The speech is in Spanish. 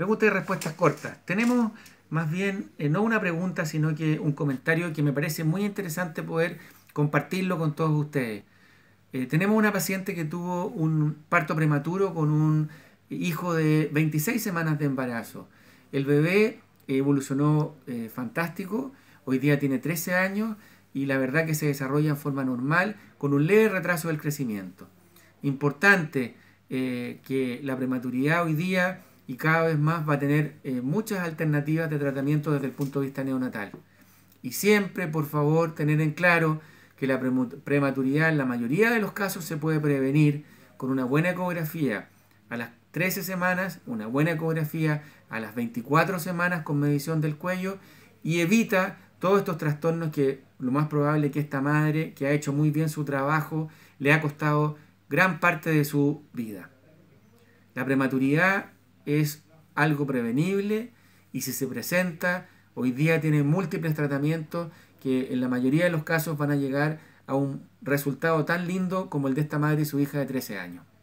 Preguntas y respuestas cortas. Tenemos más bien eh, no una pregunta, sino que un comentario que me parece muy interesante poder compartirlo con todos ustedes. Eh, tenemos una paciente que tuvo un parto prematuro con un hijo de 26 semanas de embarazo. El bebé evolucionó eh, fantástico, hoy día tiene 13 años y la verdad que se desarrolla en forma normal con un leve retraso del crecimiento. Importante que la prematuridad hoy día y cada vez más va a tener eh, muchas alternativas de tratamiento desde el punto de vista neonatal. Y siempre, por favor, tener en claro que la prematuridad en la mayoría de los casos se puede prevenir con una buena ecografía a las 13 semanas, una buena ecografía a las 24 semanas con medición del cuello y evita todos estos trastornos que lo más probable que esta madre, que ha hecho muy bien su trabajo, le ha costado gran parte de su vida. La prematuridad es algo prevenible y si se presenta, hoy día tiene múltiples tratamientos que en la mayoría de los casos van a llegar a un resultado tan lindo como el de esta madre y su hija de 13 años.